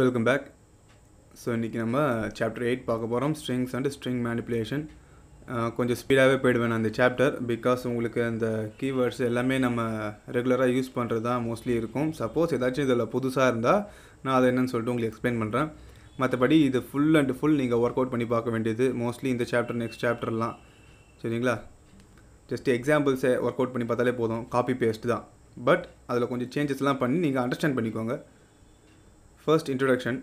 Welcome back so இன்றைக்கி நம்ம chapter eight பார்க்க போகிறோம் ஸ்ட்ரிங்ஸ் அண்ட் ஸ்ட்ரிங் மேனிப்புலேஷன் கொஞ்சம் ஸ்பீடாகவே போயிடுவேன் அந்த சாப்டர் பிகாஸ் உங்களுக்கு அந்த கீவேர்ட்ஸ் எல்லாமே நம்ம ரெகுலராக யூஸ் பண்ணுறது தான் மோஸ்ட்லி இருக்கும் சப்போஸ் ஏதாச்சும் இதில் புதுசாக இருந்தால் நான் அதை என்னென்னு சொல்லிட்டு உங்களுக்கு எக்ஸ்பிளைன் பண்ணுறேன் மற்றபடி இது ஃபுல் அண்ட் ஃபுல் நீங்கள் ஒர்க் அவுட் பண்ணி பார்க்க வேண்டியது மோஸ்ட்லி இந்த சாப்டர் நெக்ஸ்ட் சாப்டர்லாம் சரிங்களா ஜஸ்ட் எக்ஸாம்பிள்ஸை ஒர்க் அவுட் பண்ணி பார்த்தாலே போதும் காப்பி பேஸ்ட் தான் பட் அதில் கொஞ்சம் சேஞ்சஸ்லாம் பண்ணி நீங்கள் அண்டர்ஸ்டாண்ட் பண்ணிக்கோங்க First introduction.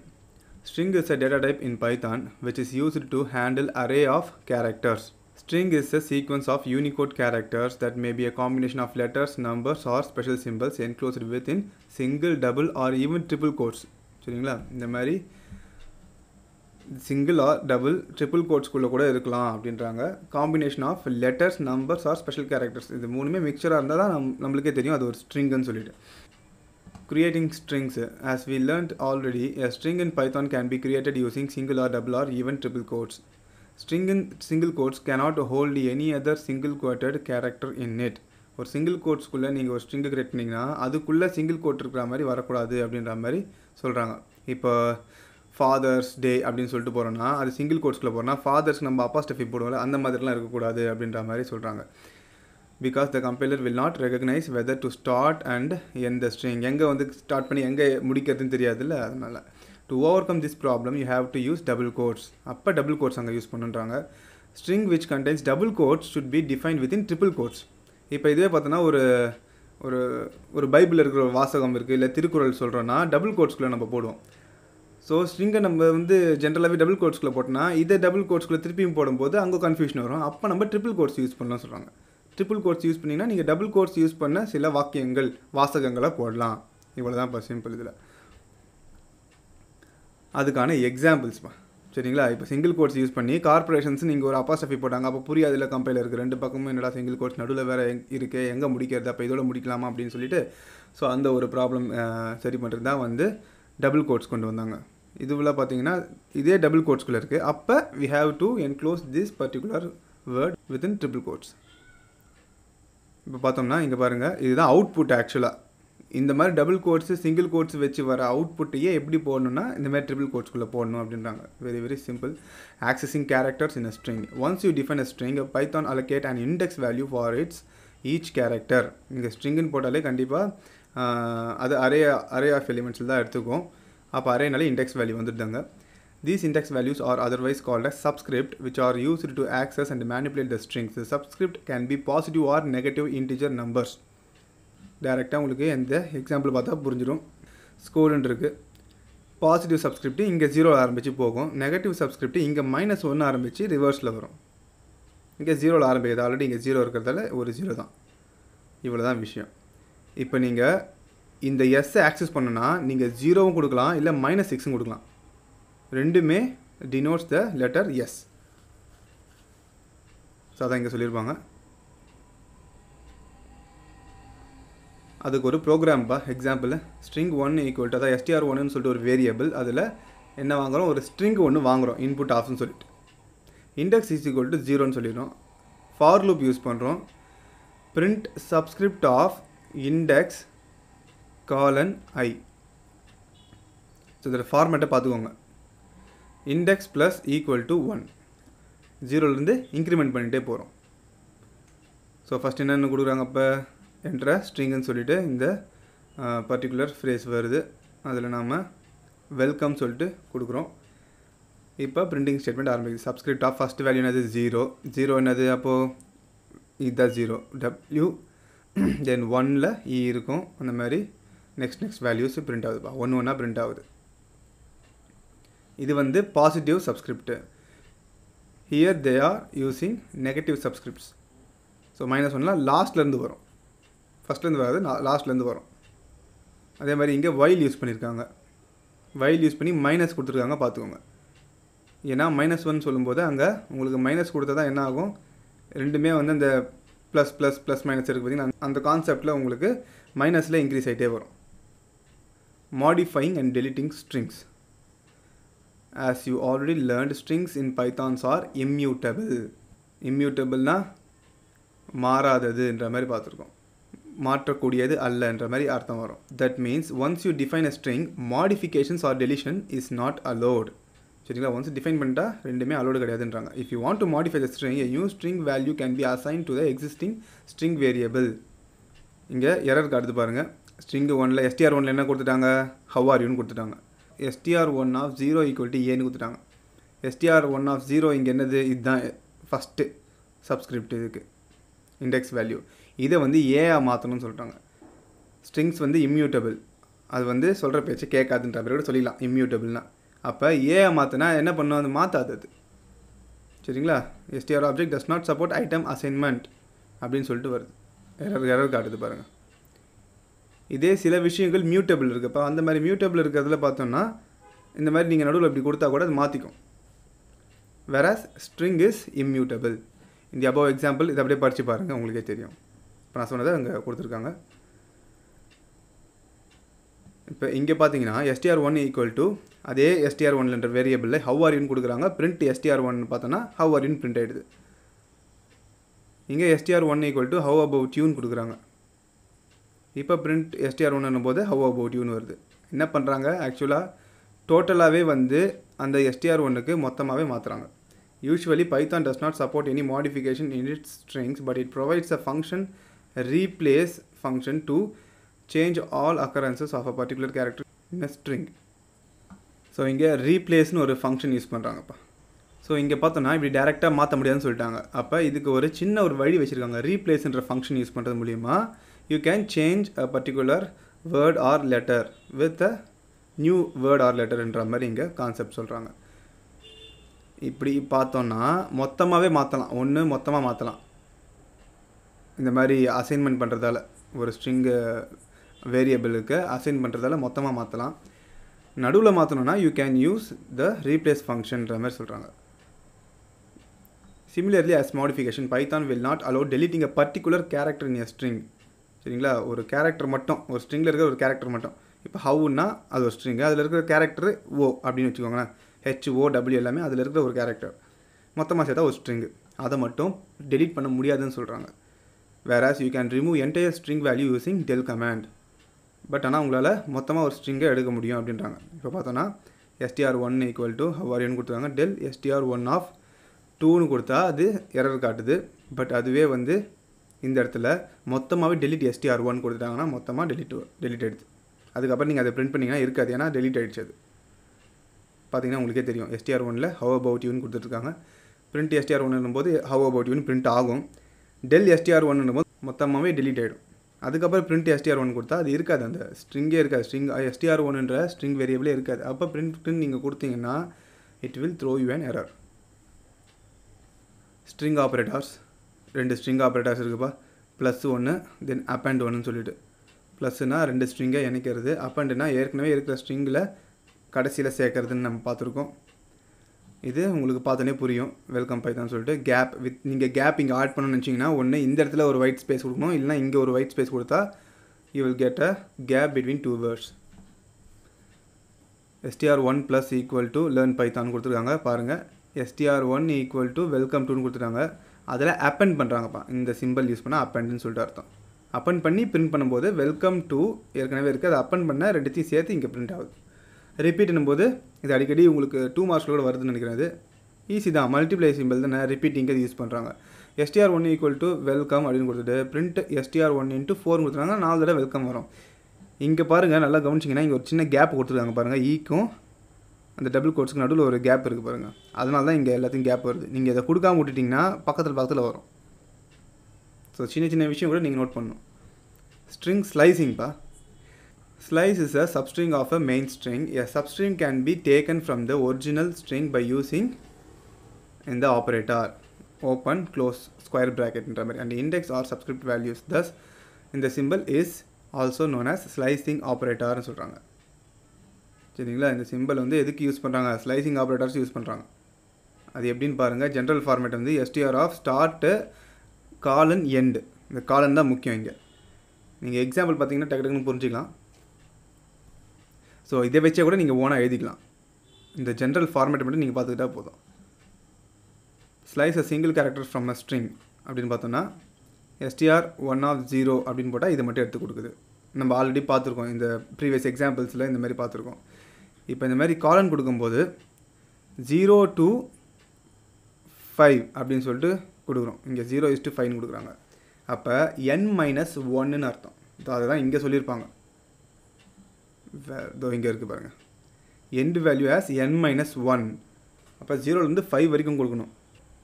String is a data type in Python which is used to handle array of characters. String is a sequence of Unicode characters that may be a combination of letters, numbers or special symbols enclosed within single, double or even triple quotes. சரிங்களா இந்த மாதிரி single or double triple கோட்ஸ்குள்ளே கூட இருக்கலாம் அப்படின்றாங்க combination of letters numbers or special characters இது மூணுமே மிக்சராக இருந்தால் தான் நம் நம்மளுக்கே தெரியும் அது ஒரு ஸ்ட்ரிங்குன்னு சொல்லிட்டு Creating strings. As we learned already, a string in Python can be created using single or double or even triple quotes. String in single quotes cannot hold any other single quoted character in it. ஒரு single கோட்ஸ்க்குள்ளே நீங்கள் ஒரு string create பண்ணிங்கன்னா அதுக்குள்ளே single code இருக்கிற மாதிரி வரக்கூடாது அப்படின்ற மாதிரி சொல்கிறாங்க இப்போ ஃபாதர்ஸ் டே அப்படின்னு சொல்லிட்டு போகிறோன்னா அது சிங்கிள் கோட்ஸ்க்குள்ளே போகிறோன்னா ஃபாதர்ஸ் நம்ம அப்பா ஸ்டெஃபி போடுவோம்ல அந்த மாதிரிலாம் இருக்கக்கூடாது அப்படின்ற மாதிரி சொல்கிறாங்க because the compiler will not recognise whether to start and எந்த ஸ்ட்ரிங் எங்கே வந்து ஸ்டார்ட் பண்ணி எங்கே முடிக்கிறதுன்னு தெரியாதுல்ல அதனால் to overcome this problem you have to use double quotes அப்போ டபுள் கோட்ஸ் அங்கே யூஸ் பண்ணுன்றாங்க string which contains double quotes should be define within triple quotes இப்போ இதுவே பார்த்தோன்னா ஒரு ஒரு ஒரு பைபிளில் இருக்கிற ஒரு வாசகம் இருக்குது இல்லை திருக்குறள் சொல்கிறோன்னா டபுள் கோட்ஸ்குள்ளே நம்ம போடுவோம் ஸோ ஸ்ட்ரிங்கை நம்ம வந்து ஜென்ரலாகவே டபுள் கோட்ஸ்குள்ளே போட்டோம்னா இதை டபுள் கோட்ஸ்குள்ளே திருப்பியும் போடும்போது அங்கே கன்ஃபியூஷன் வரும் அப்போ நம்ம ட்ரிபிள் கோட்ஸ் யூஸ் பண்ணலாம் சொல்கிறாங்க ட்ரிபிள் கோர்ஸ் யூஸ் பண்ணிங்கன்னா நீங்கள் டபுள் கோர்ஸ் யூஸ் பண்ண சில வாக்கியங்கள் வாசகங்களை போடலாம் இவ்வளோ தான் இப்போ சிம்பிள் இதில் அதுக்கான எக்ஸாம்பிள்ஸ்மா சரிங்களா இப்போ சிங்கிள் கோட்ஸ் யூஸ் பண்ணி கார்பரேஷன்ஸ் நீங்கள் ஒரு அப்பாஸ்டஃபி போட்டாங்க அப்போ புரியாது இல்லை கம்பெனியில் இருக்குது ரெண்டு பக்கமும் என்னடா சிங்கிள் கோட்ஸ் நடுவில் வேறு இருக்குது எங்கே முடிக்கிறது அப்போ இதோட முடிக்கலாமா அப்படின்னு சொல்லிட்டு ஸோ அந்த ஒரு ப்ராப்ளம் சரி பண்ணுறது தான் வந்து டபுள் கோட்ஸ் கொண்டு வந்தாங்க இதுவில் பார்த்தீங்கன்னா இதே டபுள் கோட்ஸ்குள்ளே இருக்குது அப்போ we have to enclose this particular word within triple quotes இப்போ பார்த்தோம்னா இங்கே பாருங்கள் இதுதான் அவுட்புட் ஆக்சுவலாக இந்த மாதிரி டபுள் கோட்ஸு சிங்கிள் கோட்ஸ் வச்சு வர அவுட்புட்டையே எப்படி போடணும்னா இந்த மாதிரி ட்ரிபிள் கோட்ஸ்குள்ளே போடணும் அப்படின்றாங்க very very simple accessing characters in a string once you define a string Python allocate and index value for its each character இங்கே ஸ்ட்ரிங்குன்னு போட்டாலே கண்டிப்பாக அது அரே அரே ஆஃப் எலிமெண்ட்ஸில் தான் எடுத்துக்கும் அப்போ அரேனாலே இண்டெக்ஸ் வேல்யூ வந்துட்டாங்க These index values are otherwise called as subscript which are used to access and manipulate the strings. The subscript can be positive or negative integer numbers. டேரெக்டாக உங்களுக்கு எந்த example பார்த்தா புரிஞ்சிடும் ஸ்கூலுன்னு இருக்குது பாசிட்டிவ் சப்ஸ்கிரிப்ட் இங்கே zero ஆரம்பித்து போகும் நெகட்டிவ் சப்ஸ்கிரிப்ட் இங்கே மைனஸ் ஒன்று ஆரம்பித்து ரிவர்ஸில் வரும் இங்கே ஜீரோவில் ஆரம்பிக்குது ஆல்ரெடி இங்கே ஜீரோ இருக்கிறதால ஒரு ஜீரோ தான் இவ்வளோ தான் விஷயம் இப்போ நீங்கள் இந்த எஸ்ஸை ஆக்சஸ் பண்ணுன்னா நீங்கள் ஜீரோவும் கொடுக்கலாம் இல்லை மைனஸ் சிக்ஸும் கொடுக்கலாம் ரெண்டுமே denotes the letter S so அதான் இங்கே சொல்லியிருப்பாங்க அதுக்கு ஒரு ப்ரோக்ராம் ப்ரோக்ராம்ப்பா example string one equal to அதாவது எஸ்டிஆர் ஒன்னு சொல்லிட்டு ஒரு வேரியபிள் அதில் என்ன வாங்குகிறோம் ஒரு ஸ்ட்ரிங் ஒன்று வாங்குகிறோம் இன்புட் ஆஃப்னு சொல்லிட்டு இண்டெக்ஸ் இஸ் ஈக்குவல் டு ஜீரோன்னு சொல்லிடுறோம் ஃபார் லூப் யூஸ் பண்ணுறோம் print subscript of index colon I so இதோட ஃபார்மேட்டை பார்த்துக்கோங்க index plus equal to one ஜீரோலேருந்து இன்க்ரிமெண்ட் பண்ணிகிட்டே போகிறோம் ஸோ ஃபஸ்ட் என்னென்ன கொடுக்குறாங்க அப்போ என்ற ஸ்ட்ரிங்குன்னு சொல்லிவிட்டு இந்த பர்டிகுலர் ஃப்ரேஸ் வருது அதில் நாம் வெல்கம் சொல்லிட்டு கொடுக்குறோம் இப்போ பிரிண்டிங் ஸ்டேட்மெண்ட் ஆரம்பிக்குது சப்ஸ்கிரிப்ட் ஆஃப் ஃபஸ்ட்டு வேல்யூ என்னது ஜீரோ ஜீரோ என்னது அப்போது இதுதான் ஜீரோ டபிள்யூ தென் ஒனில் இ e இருக்கும் அந்த மாதிரி நெக்ஸ்ட் நெக்ஸ்ட் வேல்யூஸ் பிரிண்ட் ஆகுதுப்பா ஒன்று ஒன்றா பிரிண்ட் ஆகுது இது வந்து positive subscript here they are using negative subscripts so minus ஒன்லாம் லாஸ்ட்லேருந்து வரும் ஃபஸ்ட்லேருந்து வராது லாஸ்ட்லேருந்து வரும் அதே மாதிரி இங்கே வயல் யூஸ் பண்ணியிருக்காங்க வயல் யூஸ் பண்ணி மைனஸ் கொடுத்துருக்காங்க பார்த்துக்கோங்க ஏன்னா மைனஸ் ஒன் சொல்லும்போது அங்கே உங்களுக்கு மைனஸ் கொடுத்தா தான் என்ன ஆகும் ரெண்டுமே வந்து அந்த ப்ளஸ் ப்ளஸ் ப்ளஸ் மைனஸ் இருக்குது பார்த்திங்கன்னா அந்த கான்செப்டில் உங்களுக்கு மைனஸில் இன்க்ரீஸ் ஆகிட்டே வரும் modifying and deleting strings as you already learned strings in pythons are immutable immutableனா மாறாதது என்ற மாதிரி பார்த்துருக்கோம் மாற்றக்கூடியது அல்லன்ற மாதிரி அர்த்தம் வரும் that means once you define a string modifications or deletion is not allowed சரிங்களா ஒன்ஸ் டிஃபைன் பண்ணிட்டா ரெண்டுமே அலோடு கிடையாதுன்றாங்க if you want to modify the string new string value can be assign to the existing string variable இங்கே error காட்டுது பாருங்கள் string ஒனில் STR ஒனில் என்ன கொடுத்துட்டாங்க ஹவ் ஆர் யூன்னு கொடுத்துட்டாங்க STR one of zero equal to ஏன்னு கொடுத்துட்டாங்க எஸ்டிஆர் ஒன் ஆஃப் ஜீரோ இங்கே என்னது இதுதான் ஃபஸ்ட்டு சப்ஸ்கிரிப்ட் இதுக்கு இண்டெக்ஸ் வேல்யூ இதை வந்து ஏஆ மாற்றணும்னு சொல்லிட்டாங்க ஸ்ட்ரிங்ஸ் வந்து இம்யூட்டபிள் அது வந்து சொல்கிற பேச்சு கேட்காதுன்ற பேரோட சொல்லிடலாம் இம்யூட்டபிள்னா அப்போ ஏஐ மாற்றினா என்ன பண்ணும் அது மாற்றாது அது சரிங்களா STR object does not support item assignment அப்படின்னு சொல்லிட்டு வருது எரர் எரர் காட்டுது பாருங்கள் இதே சில விஷயங்கள் மியூட்டபிள் இருக்குது இப்போ அந்த மாதிரி மியூட்டபிள் இருக்கிறதுல பார்த்தோம்னா இந்த மாதிரி நீங்கள் நடுவில் இப்படி கொடுத்தா கூட அது மாற்றிக்கும் வெராஸ் ஸ்ட்ரிங் இஸ் இம்மியூட்டபிள் இந்த அபவ் எக்ஸாம்பிள் இதை அப்படியே படித்து பாருங்கள் உங்களுக்கே தெரியும் இப்போ நான் சொன்னதை அங்கே கொடுத்துருக்காங்க இப்போ இங்கே பார்த்தீங்கன்னா எஸ்டிஆர் ஒன் ஈக்குவல் டு அதே எஸ்டிஆர் ஒன்லன்ற வேரியபிளில் ஹவ் ஆர் கொடுக்குறாங்க பிரிண்ட் எஸ்டிஆர் ஒன் பார்த்தோன்னா ஹவ் ஆர் பிரிண்ட் ஆகிடுது இங்கே STR one equal to how about டியூன் கொடுக்குறாங்க இப்போ பிரிண்ட் எஸ்டிஆர் ஒன்றுன்னும் போது ஹவ் அபவுட் யூன்னு வருது என்ன பண்ணுறாங்க ஆக்சுவலாக டோட்டலாகவே வந்து அந்த எஸ்டிஆர் ஒன்றுக்கு மொத்தமாகவே மாற்றுறாங்க usually Python does not support any modification in its strings but it provides a function replace function to change all occurrences of a particular character in a string so இங்கே ரீப்ளேஸ்னு ஒரு ஃபங்க்ஷன் யூஸ் பண்ணுறாங்கப்பா ஸோ இங்கே பார்த்தோன்னா இப்படி டேரெக்டாக மாற்ற முடியாதுன்னு சொல்லிட்டாங்க அப்போ இதுக்கு ஒரு சின்ன ஒரு வழி வச்சுருக்காங்க ரீப்ளேஸ்ன்ற ஃபங்க்ஷன் யூஸ் பண்ணுறது மூலிமா you can change a particular word or letter with a new word or லெட்டர்ன்ற மாதிரி இங்கே கான்செப்ட் சொல்கிறாங்க இப்படி பார்த்தோன்னா மொத்தமாகவே மாற்றலாம் ஒன்று மொத்தமாக மாற்றலாம் இந்த மாதிரி அசைன்மெண்ட் பண்ணுறதால ஒரு ஸ்ட்ரிங்கு வேரியபிளுக்கு அசைன் பண்ணுறதால மொத்தமாக மாற்றலாம் நடுவில் மாற்றணும்னா you can use the replace ஃபங்க்ஷன்ற மாதிரி சொல்கிறாங்க similarly as modification Python will not allow deleting a particular character in a string சரிங்களா ஒரு கேரக்டர் மட்டும் ஒரு ஸ்ட்ரிங்கில் இருக்கிற ஒரு கேரக்டர் மட்டும் இப்போ ஹவுன்னா அது ஒரு ஸ்ட்ரிங்கு அதில் இருக்கிற கேரக்டர் ஓ அப்படின்னு வச்சுக்கோங்களேன் ஹெச் ஓ டபிள்யூ எல்லாமே அதில் இருக்கிற ஒரு கேரக்டர் மொத்தமாக சேர்த்தா ஒரு ஸ்ட்ரிங்கு அதை மட்டும் டெலிட் பண்ண முடியாதுன்னு சொல்கிறாங்க as you can remove entire string value using del command but ஆனால் உங்களால் மொத்தமாக ஒரு ஸ்ட்ரிங்கை எடுக்க முடியும் அப்படின்றாங்க இப்போ பார்த்தோன்னா STR one equal to how are you கொடுத்துருக்காங்க டெல் எஸ்டிஆர் ஒன் ஆஃப் டூன்னு கொடுத்தா அது எரர் காட்டுது பட் அதுவே வந்து இந்த இடத்துல மொத்தமாகவே டெலிட் எஸ்டிஆர் ஒன் கொடுத்துட்டாங்கன்னா மொத்தமாக டெலிட் டெலிட் ஆகிடுது அதுக்கப்புறம் நீங்கள் அதை பிரிண்ட் பண்ணிங்கன்னா இருக்காது ஏன்னா டெலிட் ஆகிடுச்சு அது பார்த்தீங்கன்னா உங்களுக்கே தெரியும் எஸ்டிஆர் ஒனில் ஹவ் அபவுட் யூன்னு கொடுத்துட்ருக்காங்க பிரிண்ட் எஸ்டிஆர் ஒன்னும் போது ஹவ் அபவுட் யூன் பிரிண்ட் ஆகும் டெல் எஸ்டிஆர் ஒன்னு போது மொத்தமாகவே டெலிட் ஆகிடும் அதுக்கப்புறம் பிரிண்ட் எஸ்டிஆர் ஒன் கொடுத்தா அது இருக்காது அந்த ஸ்ட்ரிங்கே இருக்காது ஸ்ட்ரிங் எஸ்டிஆர் ஒன்னுன்ற ஸ்ட்ரிங் வேரியபிளே இருக்காது அப்போ பிரிண்ட் நீங்கள் கொடுத்தீங்கன்னா it will throw you an error string operators ரெண்டு ஸ்ட்ரிங் ஆப்ரேட்டர்ஸ் இருக்குப்பா ப்ளஸ் ஒன்று தென் அப் அண்ட் ஒன்று சொல்லிட்டு ப்ளஸ்னால் ரெண்டு ஸ்ட்ரிங்கை இணைக்கிறது அப் அண்டுனா ஏற்கனவே இருக்கிற ஸ்ட்ரிங்கில் கடைசியில் சேர்க்கறதுன்னு நம்ம பார்த்துருக்கோம் இது உங்களுக்கு பார்த்தோன்னே புரியும் வெல்கம் பைத்தான் சொல்லிட்டு கேப் வித் நீங்கள் கேப் இங்கே ஆட் பண்ணணும்னு வச்சிங்கன்னா ஒன்று இந்த இடத்துல ஒரு ஒயிட் ஸ்பேஸ் கொடுக்கணும் இல்லைனா இங்கே ஒரு ஒயிட் ஸ்பேஸ் கொடுத்தா you will get a gap between two words STR one plus equal to learn Python கொடுத்துருக்காங்க பாருங்கள் STR one equal to welcome டூன்னு கொடுத்துருக்காங்க அதில் அப்பன் பண்ணுறாங்கப்பா இந்த சிம்பிள் யூஸ் பண்ணால் அப்பன்ட்னு சொல்லிட்டு அர்த்தம் அப்பெண்ட் பண்ணி பிரிண்ட் பண்ணும்போது வெல்கம் டு ஏற்கனவே இருக்குது அதை அப்பெண்ட் பண்ண ரெண்டுத்தையும் சேர்த்து இங்கே பிரிண்ட் ஆகுது ரிப்பீட்னும் போது இது அடிக்கடி உங்களுக்கு டூ மார்க்ஸில் கூட வருதுன்னு நினைக்கிறது ஈஸி தான் மல்டிப்ளை சிம்பிள் தானே ரிப்பீட் அது யூஸ் பண்ணுறாங்க STR one equal to welcome அப்படின்னு கொடுத்துட்டு print STR one into four கொடுத்துருக்காங்க நாலு தடவை வெல்கம் வரும் இங்கே பாருங்கள் நல்லா கவனிச்சிங்கன்னா இங்கே ஒரு சின்ன கேப் கொடுத்துருக்காங்க பாருங்கள் ஈக்கும் e அந்த டபுள் கோட்ஸ்க்கு நடுவில் ஒரு கேப் இருக்குது பாருங்கள் அதனால தான் இங்கே எல்லாத்தையும் கேப் வருது நீங்கள் இதை கொடுக்காம விட்டுட்டிங்கன்னா பக்கத்தில் பக்கத்தில் வரும் ஸோ சின்ன சின்ன விஷயம் கூட நீங்கள் நோட் பண்ணும் ஸ்ட்ரிங் ஸ்லைஸிங்ப்பா slice is a substring of a main string a substring can be taken from the original string by using இந்த ஆப்ரேட்டர் ஓப்பன் க்ளோஸ் ஸ்கொயர் ப்ராக்கெட்ன்ற மாதிரி and index or subscript values thus இந்த simple is also known as slicing ஆப்ரேட்டார்னு சொல்கிறாங்க சரிங்களா இந்த simple வந்து எதுக்கு யூஸ் பண்ணுறாங்க ஸ்லைசிங் ஆப்ரேட்டர்ஸ் யூஸ் பண்ணுறாங்க அது எப்படின்னு பாருங்கள் ஜென்ரல் ஃபார்மேட் வந்து STR of start colon end இந்த காலன் தான் முக்கியம் இங்கே நீங்கள் எக்ஸாம்பிள் பார்த்தீங்கன்னா டக்கு டக்குன்னு புரிஞ்சிக்கலாம் ஸோ இதை வச்சே கூட நீங்கள் ஓனாக எழுதிக்கலாம் இந்த ஜென்ரல் ஃபார்மேட் மட்டும் நீங்கள் பார்த்துக்கிட்டா போதும் slice a single character from a string அப்படின்னு பார்த்தோன்னா எஸ்டிஆர் ஒன் ஆஃப் ஜீரோ அப்படின்னு போட்டால் இதை மட்டும் எடுத்து கொடுக்குது நம்ம ஆல்ரெடி பார்த்துருக்கோம் இந்த ப்ரீவியஸ் எக்ஸாம்பிள்ஸில் இந்த மாதிரி பார்த்துருக்கோம் இப்போ இந்த மாதிரி காலன் கொடுக்கும்போது ஜீரோ டூ ஃபைவ் அப்படின்னு சொல்லிட்டு கொடுக்குறோம் இங்கே ஜீரோ இஸ்ட்டு ஃபைவ்னு கொடுக்குறாங்க அப்போ என் மைனஸ் ஒன்னுன்னு அர்த்தம் ஸோ அதுதான் இங்கே சொல்லியிருப்பாங்க இதோ இங்கே இருக்குது பாருங்கள் end value as N minus one அப்போ ஜீரோலேருந்து ஃபைவ் வரைக்கும் கொடுக்கணும்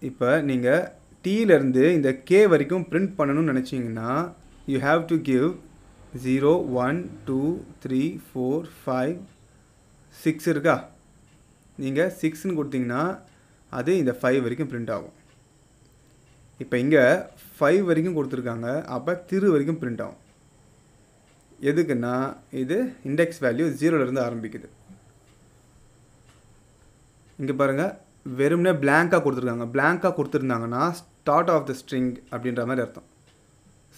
இப்போ நீங்கள் டீலேருந்து இந்த கே வரைக்கும் பிரிண்ட் பண்ணணும்னு நினச்சிங்கன்னா you have to give zero one two three four five six இருக்கா நீங்கள் சிக்ஸ்னு கொடுத்தீங்கன்னா அது இந்த ஃபைவ் வரைக்கும் பிரிண்ட் ஆகும் இப்போ இங்கே ஃபைவ் வரைக்கும் கொடுத்துருக்காங்க அப்போ திரு வரைக்கும் பிரிண்ட் ஆகும் எதுக்குன்னா இது இண்டெக்ஸ் வேல்யூ ஜீரோலேருந்து ஆரம்பிக்குது இங்கே பாருங்கள் வெறும்னே பிளாங்காக கொடுத்துருக்காங்க பிளாங்காக கொடுத்துருந்தாங்கன்னா ஸ்டார்ட் ஆஃப் த ஸ்ட்ரிங் அப்படின்ற மாதிரி அர்த்தம்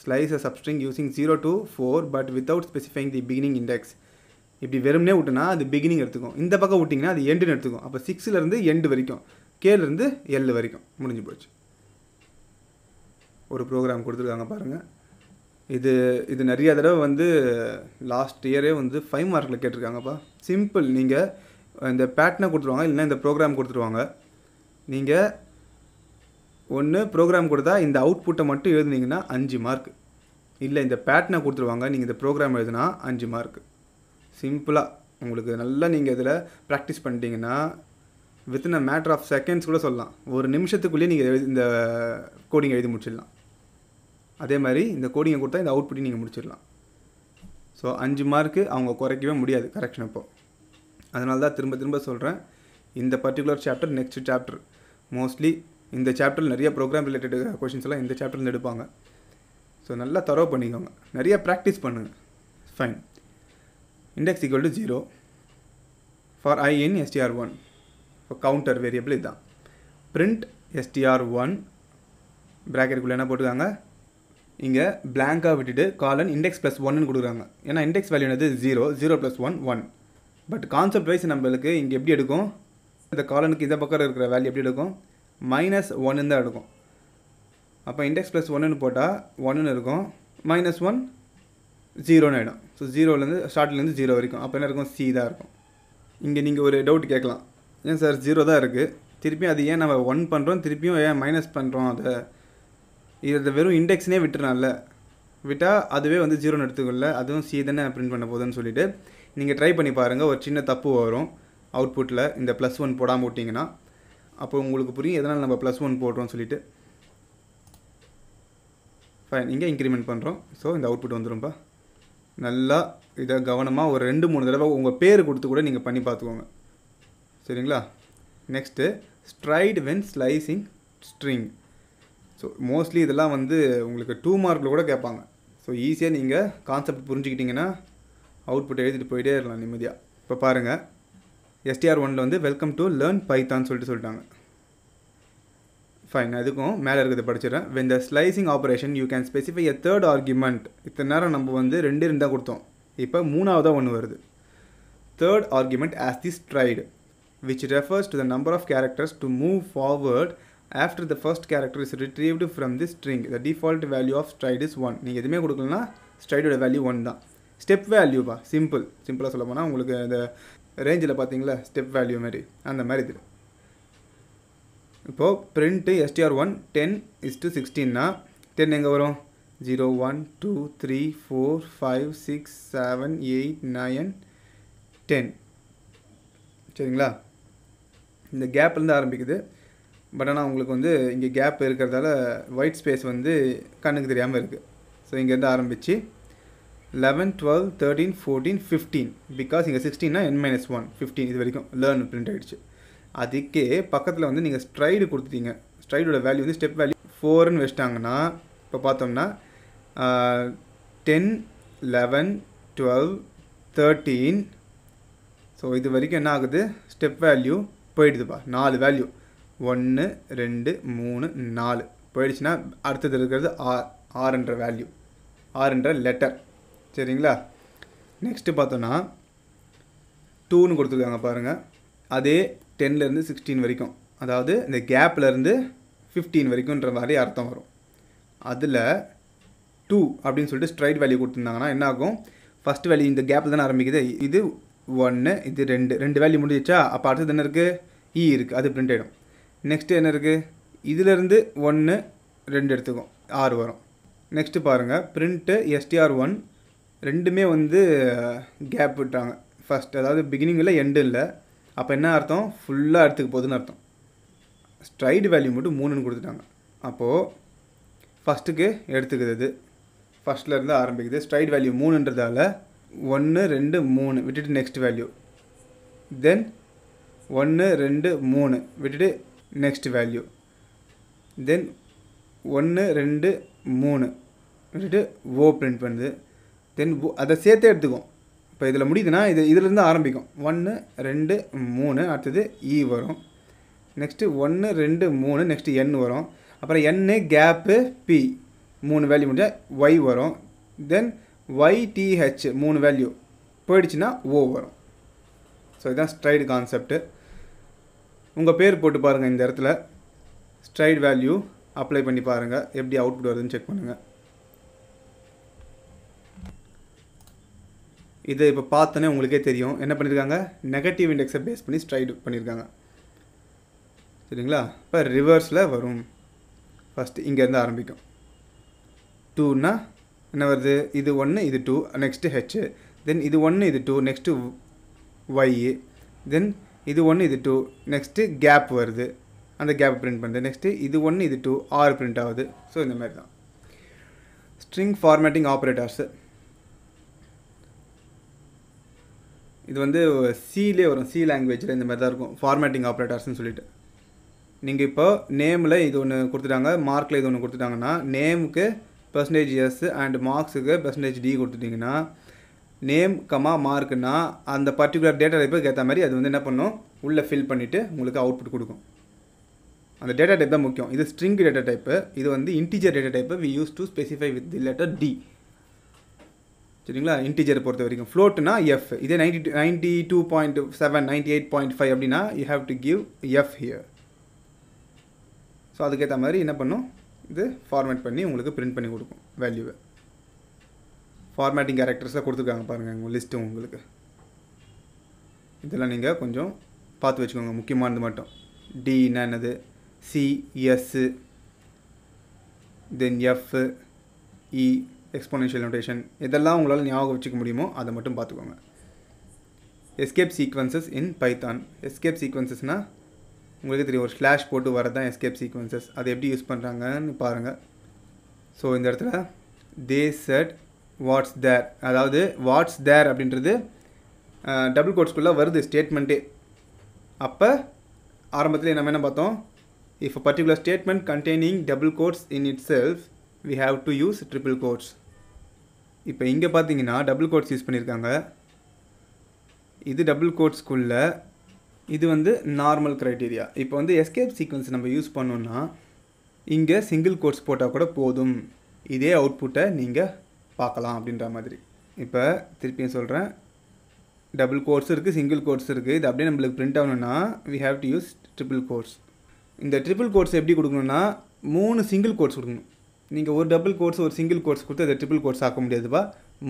slice a string using zero to four but without specifying the beginning index இப்படி வெறும்னே விட்டுனா அது பிகினிங் எடுத்துக்கும் இந்த பக்கம் விட்டிங்கன்னா அது எண்டுன்னு எடுத்துக்கும் அப்போ சிக்ஸ்லேருந்து எண்டு வரைக்கும் கேலேருந்து எல்லு வரைக்கும் முடிஞ்சு போச்சு ஒரு ப்ரோக்ராம் கொடுத்துருக்காங்க பாருங்கள் இது இது நிறையா தடவை வந்து லாஸ்ட் இயரே வந்து ஃபைவ் மார்க்கில் கேட்டிருக்காங்கப்பா சிம்பிள் நீங்கள் இந்த பேட்டனை கொடுத்துருவாங்க இல்லைன்னா இந்த ப்ரோக்ராம் கொடுத்துருவாங்க நீங்கள் ஒன்று ப்ரோக்ராம் கொடுத்தா இந்த அவுட்புட்டை மட்டும் எழுதுனீங்கன்னா அஞ்சு மார்க் இல்லை இந்த பேட்டனை கொடுத்துருவாங்க நீங்கள் இந்த ப்ரோக்ராம் எழுதுனா அஞ்சு மார்க்கு சிம்பிளாக உங்களுக்கு நல்லா நீங்கள் இதில் ப்ராக்டிஸ் பண்ணிட்டீங்கன்னா within a matter of seconds கூட சொல்லலாம் ஒரு நிமிஷத்துக்குள்ளேயே நீங்கள் எழுதி இந்த கோடிங் எழுதி முடிச்சிடலாம் அதே மாதிரி இந்த கோடிங்கை கொடுத்தா இந்த அவுட்புட்டையும் நீங்கள் முடிச்சிடலாம் ஸோ அஞ்சு மார்க்கு அவங்க குறைக்கவே முடியாது கரெக்ஷன் அப்போது அதனால தான் திரும்ப திரும்ப சொல்கிறேன் இந்த particular chapter next chapter mostly இந்த சாப்டரில் நிறைய ப்ரோக்ராம் ரிலேட்டட் கொஷின்ஸ் எல்லாம் இந்த சாப்டர்லேருந்து எடுப்பாங்க ஸோ நல்லா தரவு பண்ணிக்கோங்க நிறைய ப்ராக்டிஸ் பண்ணுங்கள் fine index equal to 0 for i in str1 for counter variable இதுதான் print str1 ப்ராக்கெட்டுக்குள்ளே என்ன போட்டுக்காங்க இங்கே பிளாங்காக விட்டுட்டு காலன் இண்டெக்ஸ் ப்ளஸ் ஒன்னு கொடுக்குறாங்க ஏன்னா இண்டெக்ஸ் வேல்யூ என்னது zero zero plus one one but concept wise நம்மளுக்கு இங்கே எப்படி எடுக்கும் இந்த காலனுக்கு இந்த பக்கம் இருக்கிற வேல்யூ எப்படி எடுக்கும் மைனஸ் ஒன்னு தான் எடுக்கும் அப்போ இண்டெக்ஸ் ப்ளஸ் ஒன்றுன்னு போட்டால் ஒன்றுன்னு இருக்கும் மைனஸ் ஒன் ஜீரோன்னு ஆகிடும் ஸோ ஜீரோலேருந்து ஸ்டார்ட்லேருந்து ஜீரோ வரைக்கும் அப்போ என்ன இருக்கும் சி தான் இருக்கும் இங்கே நீங்கள் ஒரு டவுட் கேட்கலாம் ஏன் சார் ஜீரோ தான் இருக்குது திருப்பியும் அது ஏன் நம்ம ஒன் பண்ணுறோம் திருப்பியும் ஏன் மைனஸ் பண்ணுறோம் அதை இதை வெறும் இண்டெக்ஸ்னே விட்டுறலாம்ல விட்டால் அதுவே வந்து ஜீரோன்னு எடுத்துக்கொள்ள அதுவும் சி தானே ப்ரிண்ட் பண்ண போதுன்னு சொல்லிவிட்டு நீங்கள் ட்ரை பண்ணி பாருங்கள் ஒரு சின்ன தப்பு வரும் அவுட்புட்டில் இந்த ப்ளஸ் ஒன் போடாமல் விட்டிங்கன்னா அப்போ உங்களுக்கு புரியும் எதனால் நம்ம ப்ளஸ் ஒன் போடுறோம்னு சொல்லிவிட்டு ஃபைன் இங்கே இன்க்ரிமெண்ட் பண்ணுறோம் ஸோ இந்த அவுட்புட் வந்துடும்பா நல்லா இதை கவனமாக ஒரு ரெண்டு மூணு தடவை உங்கள் பேர் கொடுத்து கூட நீங்கள் பண்ணி பார்த்துக்கோங்க சரிங்களா next stride when slicing string so mostly இதெல்லாம் வந்து உங்களுக்கு டூ மார்க்கில் கூட கேட்பாங்க ஸோ ஈஸியாக நீங்கள் கான்செப்ட் புரிஞ்சுக்கிட்டிங்கன்னா புட் எழுதிட்டு போயிட்டே இருக்கலாம் நிம்மதியாக இப்போ பாருங்கள் எஸ்டிஆர் ஒனில் வந்து வெல்கம் டு லேர்ன் பைத்தான்னு சொல்லிட்டு சொல்லிட்டாங்க ஃபைன் அதுக்கும் மேலே இருக்கிறத படிச்சிடறேன் when the slicing operation you can specify a third argument இத்தனை நேரம் நம்ம வந்து ரெண்டு ரெண்டாக கொடுத்தோம் இப்போ மூணாவதாக ஒன்று வருது third argument as the stride which refers to the number of characters to move forward after the first character is retrieved from the string the default value of stride is one நீங்கள் எதுவுமே கொடுக்கலனா ஸ்ட்ரைடோட வேல்யூ one தான் step வேல்யூவா simple சிம்பிளாக சொல்ல போனால் உங்களுக்கு இந்த ரேஞ்சில் பார்த்தீங்களா ஸ்டெப் வேல்யூ மாதிரி அந்த மாதிரி இது இப்போது print STR one ten is இஸ்டு சிக்ஸ்டீன்னா டென் எங்கே வரும் zero one two three four five six seven eight nine ten சரிங்களா இந்த கேப்லேருந்து ஆரம்பிக்குது பட் ஆனால் உங்களுக்கு வந்து இங்கே கேப் இருக்கிறதால ஒயிட் ஸ்பேஸ் வந்து கண்ணுக்கு தெரியாமல் இருக்குது ஸோ இங்கேருந்து ஆரம்பித்து eleven twelve thirteen fourteen fifteen because இங்கே சிக்ஸ்டீன்னா என் மைனஸ் ஒன் ஃபிஃப்டீன் இது வரைக்கும் லேர்ன் பிரிண்ட் ஆகிடுச்சு அதுக்கே பக்கத்தில் வந்து நீங்கள் ஸ்ட்ரைடு கொடுத்துட்டீங்க ஸ்ட்ரைடோட வேல்யூ வந்து ஸ்டெப் வேல்யூ ஃபோர்னு வச்சிட்டாங்கன்னா இப்போ பார்த்தோம்னா ten eleven twelve thirteen so இது வரைக்கும் என்ன ஆகுது ஸ்டெப் வேல்யூ போயிடுதுப்பா நாலு வேல்யூ ஒன்று ரெண்டு மூணு நாலு போயிடுச்சுன்னா அடுத்தது இருக்கிறது ஆர் ஆறுன்ற வேல்யூ ஆறுன்ற லெட்டர் சரிங்களா நெக்ஸ்ட்டு பார்த்தோன்னா டூன்னு கொடுத்துருக்காங்க பாருங்கள் அதே டென்லேருந்து சிக்ஸ்டீன் வரைக்கும் அதாவது இந்த கேப்லேருந்து ஃபிஃப்டீன் வரைக்கும்ன்ற மாதிரி அர்த்தம் வரும் அதில் டூ அப்படின்னு சொல்லிட்டு ஸ்ட்ரைட் வேல்யூ கொடுத்துருந்தாங்கன்னா என்ன ஆகும் ஃபஸ்ட் வேல்யூ இந்த கேப்பில் தானே ஆரம்பிக்குது இது ஒன்று இது ரெண்டு ரெண்டு வேல்யூ முடிஞ்சிச்சா அப்போ அடுத்தது என்ன இருக்குது இ e இருக்குது அது பிரிண்ட் ஆகிடும் நெக்ஸ்ட்டு என்ன இருக்குது இதிலேருந்து ஒன்று ரெண்டு எடுத்துக்கும் ஆறு வரும் நெக்ஸ்ட்டு பாருங்கள் பிரிண்ட்டு எஸ்டிஆர் ஒன் ரெண்டுமே வந்து கேப் விட்டாங்க ஃபஸ்ட் அதாவது பிகினிங் இல்லை எண்டு இல்லை அப்போ என்ன அர்த்தம் ஃபுல்லாக எடுத்துக்க போகுதுன்னு அர்த்தம் ஸ்ட்ரைடு வேல்யூ மட்டும் மூணுன்னு கொடுத்துட்டாங்க அப்போது ஃபஸ்ட்டுக்கு எடுத்துக்குது ஃபஸ்ட்லேருந்து ஆரம்பிக்குது ஸ்ட்ரைட் வேல்யூ மூணுன்றதால ஒன்று ரெண்டு மூணு விட்டுட்டு நெக்ஸ்ட் வேல்யூ தென் ஒன்று ரெண்டு மூணு விட்டுட்டு நெக்ஸ்ட் வேல்யூ தென் ஒன்று ரெண்டு மூணு விட்டுட்டு ஓ பிரிண்ட் பண்ணுது தென் அதை சேர்த்தே எடுத்துக்கும் இப்போ இதில் முடியுதுன்னா இது இதிலேருந்து ஆரம்பிக்கும் ஒன்று ரெண்டு மூணு அடுத்தது இ e வரும் நெக்ஸ்ட்டு ஒன்று ரெண்டு மூணு நெக்ஸ்ட்டு என் வரும் அப்புறம் என்னு கேப்பு பி மூணு வேல்யூ முடிஞ்சால் ஒய் வரும் தென் ஒய் டிஹெச் மூணு வேல்யூ போயிடுச்சுன்னா ஓ வரும் ஸோ இதுதான் ஸ்ட்ரைடு கான்செப்ட்டு உங்கள் பேர் போட்டு பாருங்கள் இந்த இடத்துல ஸ்ட்ரைட் வேல்யூ அப்ளை பண்ணி பாருங்கள் எப்படி அவுட்புட் வருதுன்னு செக் பண்ணுங்கள் இதை இப்போ பார்த்தோன்னே உங்களுக்கே தெரியும் என்ன பண்ணியிருக்காங்க நெகட்டிவ் இண்டெக்ஸை பேஸ் பண்ணி ஸ்ட்ரைட் பண்ணியிருக்காங்க சரிங்களா இப்போ ரிவர்ஸில் வரும் ஃபஸ்ட்டு இங்கேருந்து ஆரம்பிக்கும் டூன்னா என்ன வருது இது ஒன்று இது டூ நெக்ஸ்ட்டு ஹெச்சு தென் இது ஒன்று இது டூ நெக்ஸ்ட்டு ஒய் தென் இது ஒன்று இது டூ நெக்ஸ்ட்டு கேப் வருது அந்த கேப் பிரிண்ட் பண்ணுது நெக்ஸ்ட்டு இது ஒன்று இது டூ ஆறு பிரிண்ட் ஆகுது ஸோ இந்த மாதிரி தான் ஸ்ட்ரிங் ஃபார்மேட்டிங் ஆப்ரேட்டர்ஸு இது வந்து சிலே வரும் சி லாங்குவேஜில் இந்த மாதிரி தான் இருக்கும் ஃபார்மேட்டிங் ஆப்ரேட்டர்ஸ்னு சொல்லிட்டு நீங்கள் இப்போ நேமில் இது ஒன்று கொடுத்துட்டாங்க மார்க்கில் இது ஒன்று கொடுத்துட்டாங்கன்னா நேமுக்கு பர்சன்டேஜ் எஸ் அண்ட் மார்க்ஸுக்கு பர்சன்டேஜ் டி கொடுத்துட்டிங்கன்னா நேம் கமா மார்க்குனா அந்த பர்டிகுலர் டேட்டா டைப்புக்கு ஏற்ற மாதிரி அது வந்து என்ன பண்ணும் உள்ளே ஃபில் பண்ணிவிட்டு உங்களுக்கு அவுட்புட் கொடுக்கும் அந்த டேட்டா டைப் தான் முக்கியம் இது ஸ்ட்ரிங் டேட்டா டைப்பு இது வந்து integer data type we use to specify with the letter D சரிங்களா இன்டீஜர் பொறுத்த வரைக்கும் ஃப்ளோட்னா எஃப் இதே ninety ninety two point seven ninety eight point five அப்படின்னா you have to give F here so அதுக்கேற்ற மாதிரி என்ன பண்ணும் இது ஃபார்மேட் பண்ணி உங்களுக்கு பிரிண்ட் பண்ணி கொடுக்கும் வேல்யூவை ஃபார்மேட்டிங் கேரக்டர்ஸாக கொடுத்துருக்காங்க பாருங்கள் உங்கள் லிஸ்ட்டு உங்களுக்கு இதெல்லாம் நீங்கள் கொஞ்சம் பார்த்து வச்சுக்கோங்க முக்கியமானது மட்டும் டி என்ன என்னது C S then F E exponential notation இதெல்லாம் உங்களால் ஞாபகம் வச்சுக்க முடியுமோ அதை மட்டும் பார்த்துக்கோங்க escape sequences in Python escape சீக்வன்சஸ்னால் உங்களுக்கு தெரியும் ஒரு ஸ்லாஷ் போட்டு வரதான் எஸ்கேப் சீக்வன்சஸ் அதை எப்படி யூஸ் பண்ணுறாங்கன்னு பாருங்கள் ஸோ இந்த இடத்துல தே செட் வாட்ஸ் தேர் அதாவது வாட்ஸ் தேர் அப்படின்றது டபுள் கோட்ஸ்குள்ளே வருது ஸ்டேட்மெண்ட்டே அப்போ ஆரம்பத்தில் நம்ம என்ன பார்த்தோம் if a particular statement containing double quotes in itself we have to use triple quotes இப்போ இங்கே பார்த்தீங்கன்னா டபுள் கோட்ஸ் யூஸ் பண்ணியிருக்காங்க இது டபுள் கோட்ஸ்க்குள்ளே இது வந்து நார்மல் க்ரைட்டீரியா இப்போ வந்து எஸ்கேப் சீக்வன்ஸ் நம்ம யூஸ் பண்ணோன்னா இங்கே சிங்கிள் கோட்ஸ் போட்டால் கூட போதும் இதே அவுட்புட்டை நீங்கள் பார்க்கலாம் அப்படின்ற மாதிரி இப்போ திருப்பியும் சொல்கிறேன் டபுள் கோட்ஸ் இருக்குது சிங்கிள் கோட்ஸ் இருக்குது இது அப்படியே நம்மளுக்கு பிரிண்ட் ஆகணும்னா we have to use triple quotes இந்த ட்ரிபிள் கோட்ஸ் எப்படி கொடுக்கணுன்னா மூணு சிங்கிள் கோட்ஸ் கொடுக்கணும் நீங்கள் ஒரு டபுள் கோர்ஸ் ஒரு சிங்கிள் கோர்ஸ் கொடுத்து அதை ட்ரிபிள் கோர்ஸ் ஆக்க முடியாதுப்பா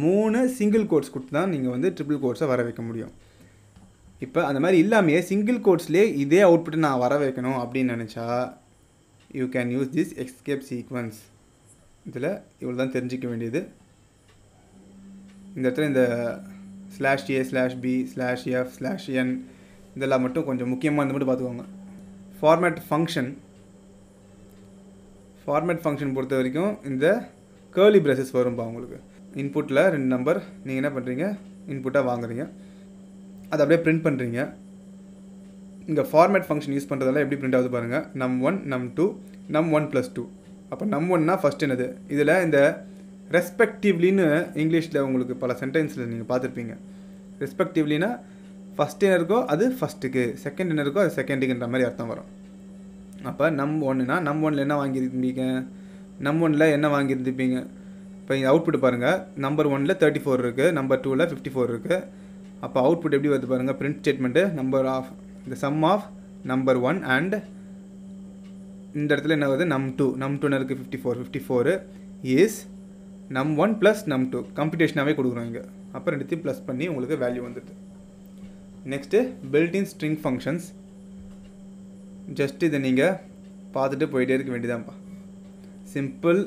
மூணு சிங்கிள் கோர்ஸ் கொடுத்து தான் நீங்கள் வந்து ட்ரிபிள் கோர்ஸை வர வைக்க முடியும் இப்போ அந்த மாதிரி இல்லாமையே சிங்கிள் கோர்ஸ்லேயே இதே அவுட்புட்டை நான் வர வைக்கணும் அப்படின்னு நினச்சா you can use this escape sequence இதில் இவ்வளோ தான் தெரிஞ்சிக்க வேண்டியது இந்த இடத்துல இந்த slash A slash B slash F slash N இதெல்லாம் மட்டும் கொஞ்சம் முக்கியமாக இருந்து மட்டும் பார்த்துக்கோங்க ஃபார்மேட் ஃபங்க்ஷன் ஃபார்மேட் ஃபங்க்ஷன் பொறுத்த வரைக்கும் இந்த கேர்லி ப்ரெஷஸ் வரும்பா உங்களுக்கு இன்புட்டில் ரெண்டு நம்பர் நீங்கள் என்ன பண்ணுறீங்க இன்புட்டாக வாங்குறீங்க அதை அப்படியே ப்ரிண்ட் பண்ணுறீங்க இங்கே ஃபார்மேட் ஃபங்க்ஷன் யூஸ் பண்ணுறதால எப்படி ப்ரிண்ட் ஆகுது பாருங்கள் நம் ஒன் நம் டூ நம் ஒன் ப்ளஸ் டூ அப்போ நம் ஒன்னா ஃபஸ்ட் என்னது இதில் இந்த ரெஸ்பெக்டிவ்லின்னு இங்கிலீஷில் உங்களுக்கு பல சென்டென்ஸில் நீங்கள் பார்த்துருப்பீங்க ரெஸ்பெக்டிவ்லினா ஃபஸ்ட் என்ன இருக்கோ அது ஃபஸ்ட்டுக்கு செகண்ட் என்ன இருக்கோ அது செகண்டுக்குன்ற மாதிரி அர்த்தம் வரும் அப்போ நம் ஒன்றுனா நம் ஒன்றில் என்ன வாங்கியிருப்பீங்க நம் ஒன்றில் என்ன வாங்கியிருந்துப்பீங்க இப்போ இங்கே அவுட்புட் பாருங்கள் நம்பர் ஒனில் தேர்ட்டி ஃபோர் இருக்குது நம்பர் டூவில் ஃபிஃப்டி ஃபோர் இருக்குது அப்போ அவுட்புட் எப்படி வருது பாருங்கள் பிரிண்ட் ஸ்டேட்மெண்ட்டு நம்பர் ஆஃப் இந்த sum of number one and இந்த இடத்துல என்ன வருது நம் டூ நம் டூனு இருக்குது fifty four fifty four is num one plus num two கம்பிடேஷனாகவே கொடுக்குறோம் இங்கே அப்புறம் எடுத்து ப்ளஸ் பண்ணி உங்களுக்கு வேல்யூ வந்துடுது next built in string functions just இதை நீங்கள் பார்த்துட்டு போயிட்டே இருக்க வேண்டியதான்ப்பா சிம்பிள்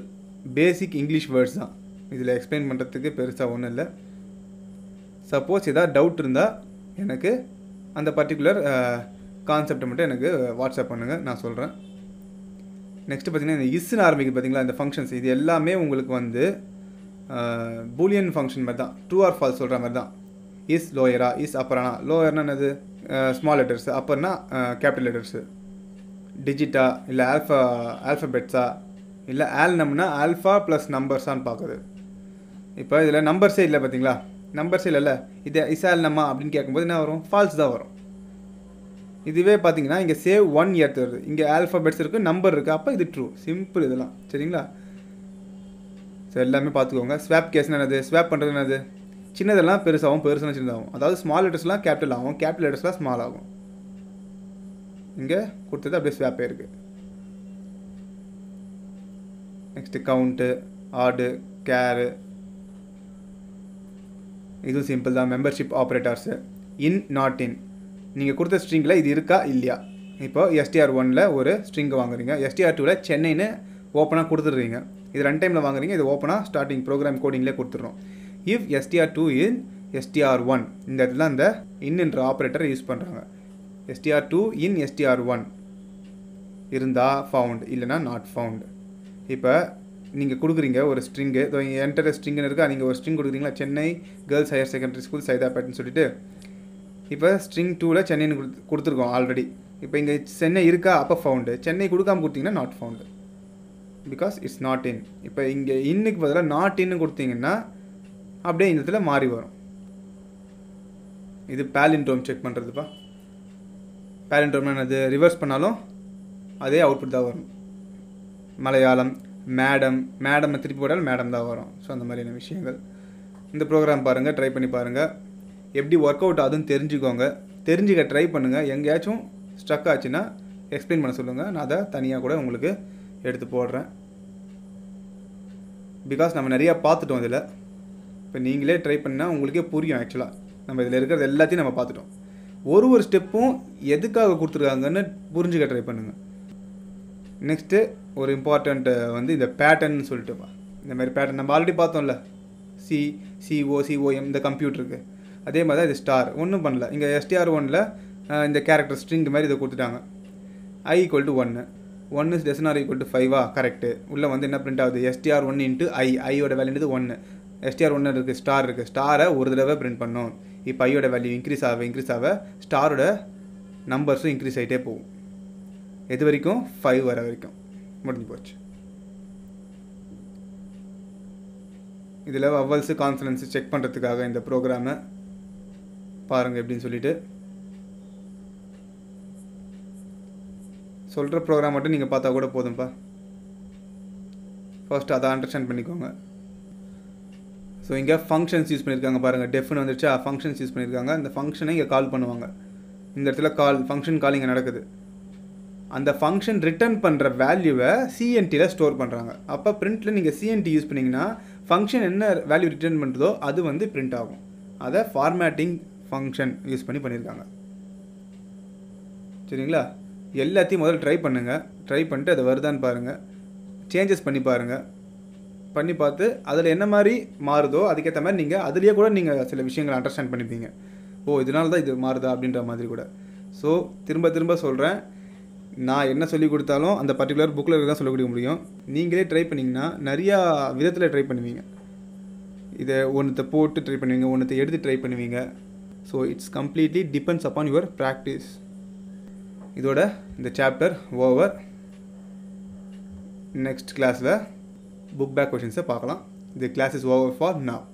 பேசிக் இங்கிலீஷ் வேர்ட்ஸ் தான் இதில் எக்ஸ்பிளைன் பண்ணுறதுக்கு பெருசாக ஒன்றும் இல்லை சப்போஸ் எதாவது டவுட் இருந்தால் எனக்கு அந்த பர்டிகுலர் கான்செப்டை மட்டும் எனக்கு வாட்ஸ்அப் பண்ணுங்கள் நான் சொல்கிறேன் நெக்ஸ்ட்டு பார்த்திங்கன்னா இந்த இஸ்னு ஆரம்பிக்குது பார்த்தீங்களா இந்த ஃபங்க்ஷன்ஸ் இது எல்லாமே உங்களுக்கு வந்து பூலியன் ஃபங்க்ஷன் மாதிரி தான் ட்ரூ ஆர் ஃபால்ஸ் சொல்கிற மாதிரி தான் இஸ் லோயரா இஸ் அப்பரானா லோயர்னா என்னது ஸ்மால் லெட்டர்ஸ் அப்பர்னா கேபிட்டல் லெட்டர்ஸு டிஜிட்டா இல்லை ஆல்ஃபா ஆல்ஃபபெட்ஸா இல்லை ஆல்னம்னா ஆல்ஃபா ப்ளஸ் நம்பர்ஸான்னு பார்க்குது இப்போ இதில் நம்பர்ஸே இல்லை பார்த்தீங்களா நம்பர்ஸ் இல்லைல்ல இது இஸ் நம்ம அப்படின்னு கேட்கும்போது என்ன வரும் ஃபால்ஸ் தான் வரும் இதுவே பார்த்தீங்கன்னா இங்கே சேவ் ஒன் இயர் வருது இங்கே ஆல்ஃபபெட்ஸ் இருக்குது நம்பர் இருக்குது அப்போ இது ட்ரூ சிம்பிள் இதெல்லாம் சரிங்களா ஸோ எல்லாமே பார்த்துக்கோங்க ஸ்வாப் கேஸ் என்னது ஸ்வாப் பண்ணுறது என்னது சின்னதெல்லாம் பெருசாகவும் பெருசாக சின்னதாகும் அதாவது ஸ்மால் லெட்டர்ஸ்லாம் கேபிட்டல் ஆகும் கேபிட்டல் லெட்டர்ஸ்லாம் ஸ்மால் ஆகும் இங்கே கொடுத்தது அப்படியே ஸ்வாப் ஆயிருக்கு நெக்ஸ்ட்டு கவுண்ட்டு ஆடு கேரு இதுவும் சிம்பிள் தான் membership operators in not in நீங்கள் கொடுத்த ஸ்ட்ரிங்கில் இது இருக்கா இல்லையா இப்போது எஸ்டிஆர் ஒனில் ஒரு ஸ்ட்ரிங்கு வாங்குறீங்க எஸ்டிஆர் டூவில் சென்னைன்னு ஓப்பனாக கொடுத்துட்றீங்க இது ரன் டைமில் வாங்குறீங்க இது ஓப்பனாக ஸ்டார்டிங் ப்ரோக்ராம் கோடிங்லேயே கொடுத்துட்றோம் if STR two in STR one இந்த இடத்துல அந்த இன்னுன்ற ஆப்ரேட்டரை யூஸ் பண்ணுறாங்க STR two in STR one இருந்தால் ஃபவுண்ட் இல்லைனா நாட் ஃபவுண்ட் இப்போ நீங்கள் கொடுக்குறீங்க ஒரு ஸ்ட்ரிங்கு என்டர் ஸ்ட்ரிங்குன்னு இருக்கா நீங்கள் ஒரு ஸ்ட்ரிங் கொடுக்குறீங்களா Chennai girls higher secondary school சைதாப்பேட்னு சொல்லிட்டு இப்போ ஸ்ட்ரிங் டூவில் சென்னைன்னு கொடுத்து கொடுத்துருக்கோம் ஆல்ரெடி இப்போ இங்கே சென்னை இருக்கா அப்போ ஃபவுண்டு சென்னை கொடுக்காம கொடுத்தீங்கன்னா not found because it's not in இப்போ இங்கே இன்னுக்கு பதிலாக நாட் இன்னு கொடுத்தீங்கன்னா அப்படியே இந்த இடத்துல மாறி வரும் இது பேலின்டோம் செக் பண்ணுறதுப்பா பேரண்ட் டெர்மினல் அது ரிவர்ஸ் பண்ணாலும் அதே அவுட்புட் தான் வரும் மலையாளம் மேடம் மேடம் திருப்பி போட்டாலும் மேடம் தான் வரும் ஸோ அந்த மாதிரியான விஷயங்கள் இந்த ப்ரோக்ராம் பாருங்கள் ட்ரை பண்ணி பாருங்கள் எப்படி ஒர்க் அவுட் ஆகுதுன்னு தெரிஞ்சுக்கோங்க தெரிஞ்சுக்க ட்ரை பண்ணுங்கள் எங்கேயாச்சும் ஸ்ட்ரக் ஆச்சுன்னா எக்ஸ்பிளைன் பண்ண சொல்லுங்கள் நான் அதை தனியாக கூட உங்களுக்கு எடுத்து போடுறேன் பிகாஸ் நம்ம நிறையா பார்த்துட்டோம் இதில் இப்போ நீங்களே ட்ரை பண்ணால் உங்களுக்கே புரியும் ஆக்சுவலாக நம்ம இதில் இருக்கிறது எல்லாத்தையும் நம்ம பார்த்துட்டோம் ஒரு ஒரு ஸ்டெப்பும் எதுக்காக கொடுத்துருக்காங்கன்னு புரிஞ்சுக்க ட்ரை பண்ணுங்கள் நெக்ஸ்ட்டு ஒரு இம்பார்ட்டண்ட்டு வந்து இந்த பேட்டர்ன் சொல்லிட்டுப்பா இந்த மாதிரி பேட்டர்ன் நம்ம ஆல்ரெடி பார்த்தோம்ல சி சிஓ சிஓஎம் இந்த கம்ப்யூட்டருக்கு அதே மாதிரி தான் இது ஸ்டார் ஒன்றும் பண்ணல இங்கே எஸ்டிஆர் ஒனில் இந்த கேரக்டர் ஸ்ட்ரிங் மாதிரி இதை கொடுத்துட்டாங்க ஐ ஈக்குவல் டு ஒன்று ஒன்று டெசனார் ஈக்குவல் டு ஃபைவா கரெக்டு உள்ளே வந்து என்ன பிரிண்ட் ஆகுது எஸ்டிஆர் ஒன் இன்ட்டு ஐ ஐயோட வேலைன்றது ஒன்று எஸ்டிஆர் ஒன்று இருக்குது ஸ்டார் இருக்குது ஸ்டாரை ஒரு தடவை பிரிண்ட் பண்ணோம் இப்போ ஐயோட வேல்யூ இன்க்ரீஸ் ஆக இன்க்ரீஸ் ஆக ஸ்டாரோட நம்பர்ஸும் இன்க்ரீஸ் ஆகிட்டே போகும் எது வரைக்கும் ஃபைவ் வர வரைக்கும் முடிஞ்சு போச்சு இதில் அவ்வல்ஸு கான்ஃபிடன்ஸு செக் பண்ணுறதுக்காக இந்த ப்ரோக்ராமை பாருங்கள் எப்படின்னு சொல்லிட்டு சொல்கிற ப்ரோக்ராம் மட்டும் நீங்கள் பார்த்தா கூட போதும்ப்பா ஃபர்ஸ்ட் அதை அண்டர்ஸ்டாண்ட் பண்ணிக்கோங்க ஸோ இங்கே ஃபங்க்ஷன்ஸ் யூஸ் பண்ணியிருக்காங்க பாருங்கள் வந்துருச்சு ஆ ஃபங்க்ஷன்ஸ் யூஸ் பண்ணியிருக்காங்க அந்த ஃபங்க்ஷனை இங்கே கால் பண்ணுவாங்க இந்த இடத்துல கால் ஃபங்க்ஷன் கால் இங்கே நடக்குது அந்த ஃபங்க்ஷன் ரிட்டர்ன் பண்ணுற வேல்யூவை சிஎன்டியில் ஸ்டோர் பண்ணுறாங்க அப்போ பிரிண்ட்டில் நீங்கள் சிஎன்டி யூஸ் பண்ணிங்கன்னா ஃபங்க்ஷன் என்ன வேல்யூ ரிட்டர்ன் பண்ணுறதோ அது வந்து பிரிண்ட் ஆகும் அதை ஃபார்மேட்டிங் ஃபங்க்ஷன் யூஸ் பண்ணி பண்ணியிருக்காங்க சரிங்களா எல்லாத்தையும் முதல்ல ட்ரை பண்ணுங்கள் ட்ரை பண்ணிட்டு அது வருதான்னு பாருங்கள் சேஞ்சஸ் பண்ணி பாருங்கள் பண்ணி பார்த்து அதில் என்ன மாதிரி மாறுதோ அதுக்கேற்ற மாதிரி நீங்கள் அதுலேயே கூட நீங்கள் சில விஷயங்களை அண்டர்ஸ்டாண்ட் பண்ணிப்பீங்க ஓ இதனால தான் இது மாறுதா அப்படின்ற மாதிரி கூட ஸோ திரும்ப திரும்ப சொல்கிறேன் நான் என்ன சொல்லிக் கொடுத்தாலும் அந்த பர்டிகுலர் புக்கில் தான் சொல்லிக் கொடுக்க முடியும் நீங்களே ட்ரை பண்ணிங்கன்னா நிறையா விதத்தில் ட்ரை பண்ணுவீங்க இதை ஒன்றத்தை போட்டு ட்ரை பண்ணுவீங்க ஒன்றத்தை எடுத்து ட்ரை பண்ணுவீங்க so it's completely depends upon your practice இதோட இந்த சாப்டர் ஓவர் நெக்ஸ்ட் கிளாஸில் புக் பேக் கொஷின்ஸை பார்க்கலாம் இது class is over for now